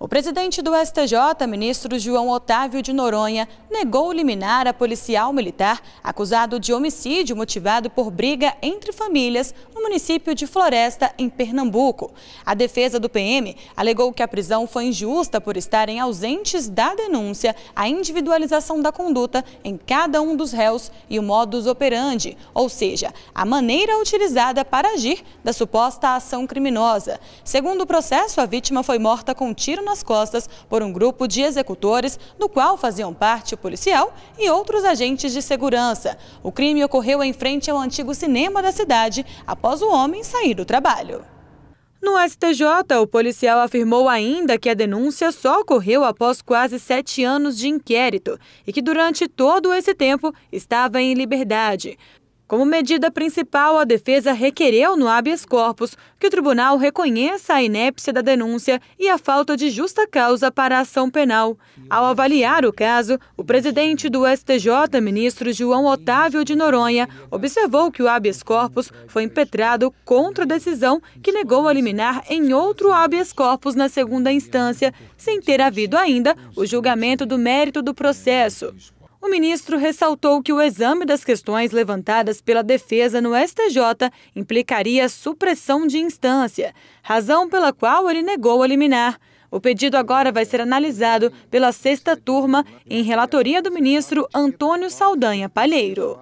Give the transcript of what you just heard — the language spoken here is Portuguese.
O presidente do STJ, ministro João Otávio de Noronha, negou liminar a policial militar acusado de homicídio motivado por briga entre famílias no município de Floresta, em Pernambuco. A defesa do PM alegou que a prisão foi injusta por estarem ausentes da denúncia a individualização da conduta em cada um dos réus e o modus operandi, ou seja, a maneira utilizada para agir da suposta ação criminosa. Segundo o processo, a vítima foi morta com tiro nas costas por um grupo de executores, no qual faziam parte o policial e outros agentes de segurança. O crime ocorreu em frente ao antigo cinema da cidade, após o homem sair do trabalho. No STJ, o policial afirmou ainda que a denúncia só ocorreu após quase sete anos de inquérito e que durante todo esse tempo estava em liberdade. Como medida principal, a defesa requereu no habeas corpus que o tribunal reconheça a inépcia da denúncia e a falta de justa causa para a ação penal. Ao avaliar o caso, o presidente do STJ, ministro João Otávio de Noronha, observou que o habeas corpus foi impetrado contra a decisão que negou a liminar em outro habeas corpus na segunda instância, sem ter havido ainda o julgamento do mérito do processo. O ministro ressaltou que o exame das questões levantadas pela defesa no STJ implicaria supressão de instância, razão pela qual ele negou a liminar. O pedido agora vai ser analisado pela sexta turma, em relatoria do ministro Antônio Saldanha Palheiro.